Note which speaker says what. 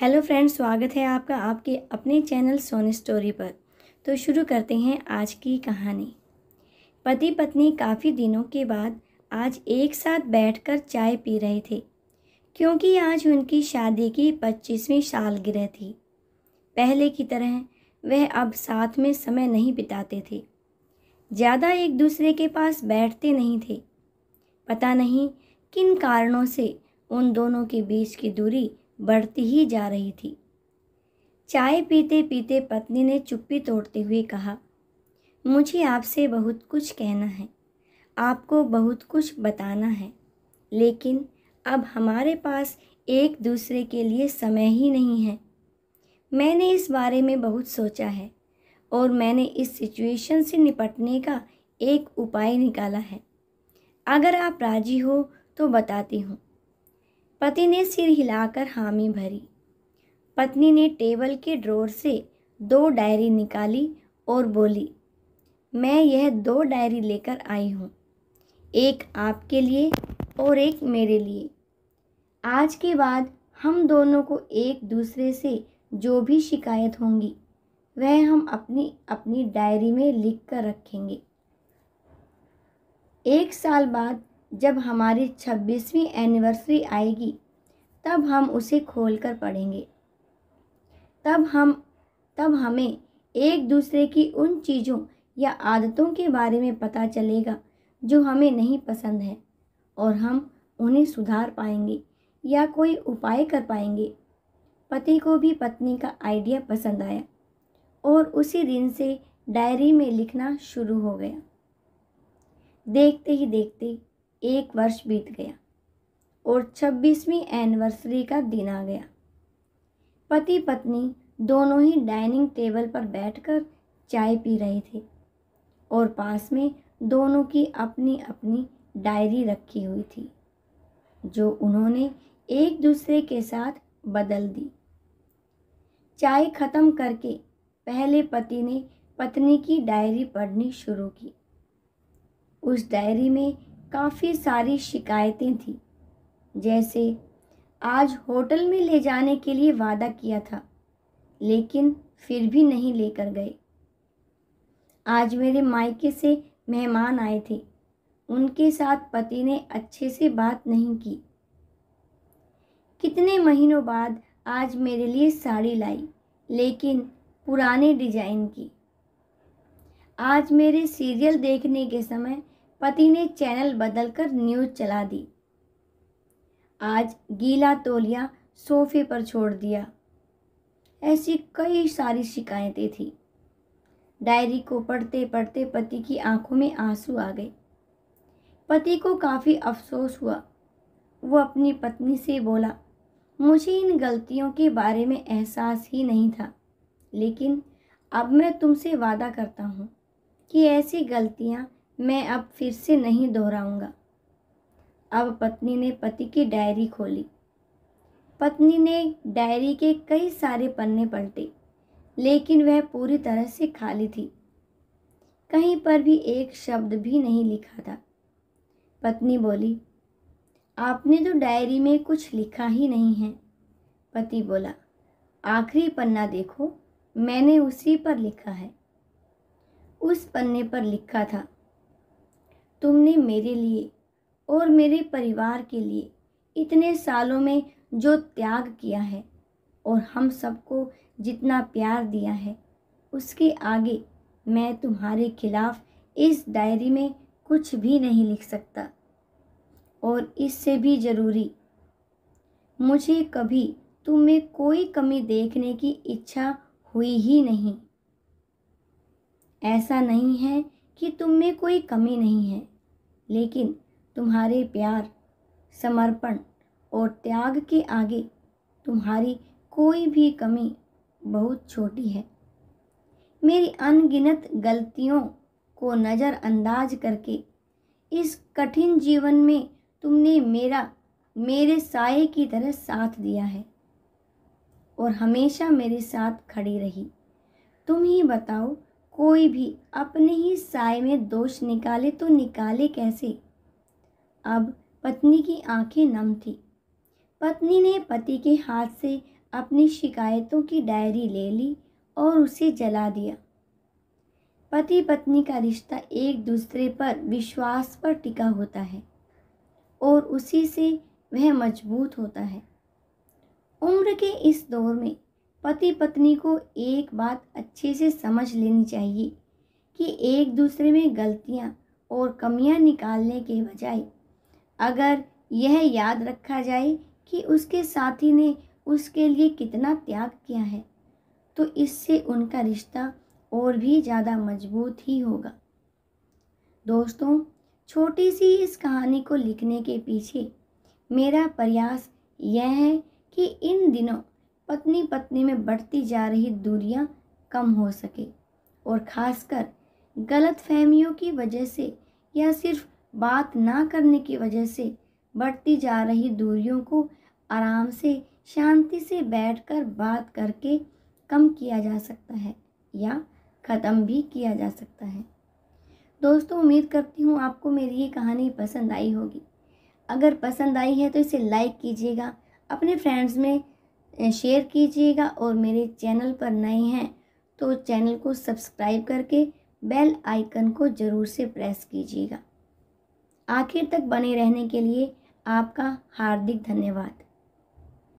Speaker 1: hello friends स्वागत है आपका आपके अपने चैनल सोनी स्टोरी पर तो शुरू करते हैं आज की कहानी पति पत्नी काफ़ी दिनों के बाद आज एक साथ बैठकर चाय पी रहे थे क्योंकि आज उनकी शादी की पच्चीसवीं सालगिरह थी पहले की तरह वह अब साथ में समय नहीं बिताते थे ज़्यादा एक दूसरे के पास बैठते नहीं थे पता नहीं किन कारणों से उन दोनों के बीच की दूरी बढ़ती ही जा रही थी चाय पीते पीते पत्नी ने चुप्पी तोड़ते हुए कहा मुझे आपसे बहुत कुछ कहना है आपको बहुत कुछ बताना है लेकिन अब हमारे पास एक दूसरे के लिए समय ही नहीं है मैंने इस बारे में बहुत सोचा है और मैंने इस सिचुएशन से निपटने का एक उपाय निकाला है अगर आप राजी हो तो बताती हूँ पति ने सिर हिलाकर हामी भरी पत्नी ने टेबल के ड्रोर से दो डायरी निकाली और बोली मैं यह दो डायरी लेकर आई हूँ एक आपके लिए और एक मेरे लिए आज के बाद हम दोनों को एक दूसरे से जो भी शिकायत होंगी वह हम अपनी अपनी डायरी में लिख कर रखेंगे एक साल बाद जब हमारी छब्बीसवीं एनिवर्सरी आएगी तब हम उसे खोल कर पढ़ेंगे तब हम तब हमें एक दूसरे की उन चीज़ों या आदतों के बारे में पता चलेगा जो हमें नहीं पसंद है और हम उन्हें सुधार पाएंगे या कोई उपाय कर पाएंगे पति को भी पत्नी का आइडिया पसंद आया और उसी दिन से डायरी में लिखना शुरू हो गया देखते ही देखते एक वर्ष बीत गया और छब्बीसवीं एनिवर्सरी का दिन आ गया पति पत्नी दोनों ही डाइनिंग टेबल पर बैठकर चाय पी रहे थे और पास में दोनों की अपनी अपनी डायरी रखी हुई थी जो उन्होंने एक दूसरे के साथ बदल दी चाय ख़त्म करके पहले पति ने पत्नी की डायरी पढ़नी शुरू की उस डायरी में काफ़ी सारी शिकायतें थीं जैसे आज होटल में ले जाने के लिए वादा किया था लेकिन फिर भी नहीं लेकर गए आज मेरे मायके से मेहमान आए थे उनके साथ पति ने अच्छे से बात नहीं की कितने महीनों बाद आज मेरे लिए साड़ी लाई लेकिन पुराने डिजाइन की आज मेरे सीरियल देखने के समय पति ने चैनल बदलकर न्यूज़ चला दी आज गीला तोलिया सोफे पर छोड़ दिया ऐसी कई सारी शिकायतें थी डायरी को पढ़ते पढ़ते पति की आंखों में आंसू आ गए पति को काफ़ी अफसोस हुआ वो अपनी पत्नी से बोला मुझे इन गलतियों के बारे में एहसास ही नहीं था लेकिन अब मैं तुमसे वादा करता हूँ कि ऐसी गलतियाँ मैं अब फिर से नहीं दोहराऊंगा अब पत्नी ने पति की डायरी खोली पत्नी ने डायरी के कई सारे पन्ने पलटे लेकिन वह पूरी तरह से खाली थी कहीं पर भी एक शब्द भी नहीं लिखा था पत्नी बोली आपने तो डायरी में कुछ लिखा ही नहीं है पति बोला आखिरी पन्ना देखो मैंने उसी पर लिखा है उस पन्ने पर लिखा था तुमने मेरे लिए और मेरे परिवार के लिए इतने सालों में जो त्याग किया है और हम सबको जितना प्यार दिया है उसके आगे मैं तुम्हारे खिलाफ़ इस डायरी में कुछ भी नहीं लिख सकता और इससे भी ज़रूरी मुझे कभी तुम्हें कोई कमी देखने की इच्छा हुई ही नहीं ऐसा नहीं है कि तुम में कोई कमी नहीं है लेकिन तुम्हारे प्यार समर्पण और त्याग के आगे तुम्हारी कोई भी कमी बहुत छोटी है मेरी अनगिनत गलतियों को नज़रअंदाज करके इस कठिन जीवन में तुमने मेरा मेरे साए की तरह साथ दिया है और हमेशा मेरे साथ खड़ी रही तुम ही बताओ कोई भी अपने ही साय में दोष निकाले तो निकाले कैसे अब पत्नी की आंखें नम थी पत्नी ने पति के हाथ से अपनी शिकायतों की डायरी ले ली और उसे जला दिया पति पत्नी का रिश्ता एक दूसरे पर विश्वास पर टिका होता है और उसी से वह मजबूत होता है उम्र के इस दौर में पति पत्नी को एक बात अच्छे से समझ लेनी चाहिए कि एक दूसरे में गलतियाँ और कमियाँ निकालने के बजाय अगर यह याद रखा जाए कि उसके साथी ने उसके लिए कितना त्याग किया है तो इससे उनका रिश्ता और भी ज़्यादा मजबूत ही होगा दोस्तों छोटी सी इस कहानी को लिखने के पीछे मेरा प्रयास यह है कि इन दिनों पत्नी पत्नी में बढ़ती जा रही दूरियां कम हो सके और खासकर गलत फहमियों की वजह से या सिर्फ बात ना करने की वजह से बढ़ती जा रही दूरियों को आराम से शांति से बैठकर बात करके कम किया जा सकता है या ख़त्म भी किया जा सकता है दोस्तों उम्मीद करती हूँ आपको मेरी ये कहानी पसंद आई होगी अगर पसंद आई है तो इसे लाइक कीजिएगा अपने फ्रेंड्स में शेयर कीजिएगा और मेरे चैनल पर नए हैं तो चैनल को सब्सक्राइब करके बेल आइकन को ज़रूर से प्रेस कीजिएगा आखिर तक बने रहने के लिए आपका हार्दिक धन्यवाद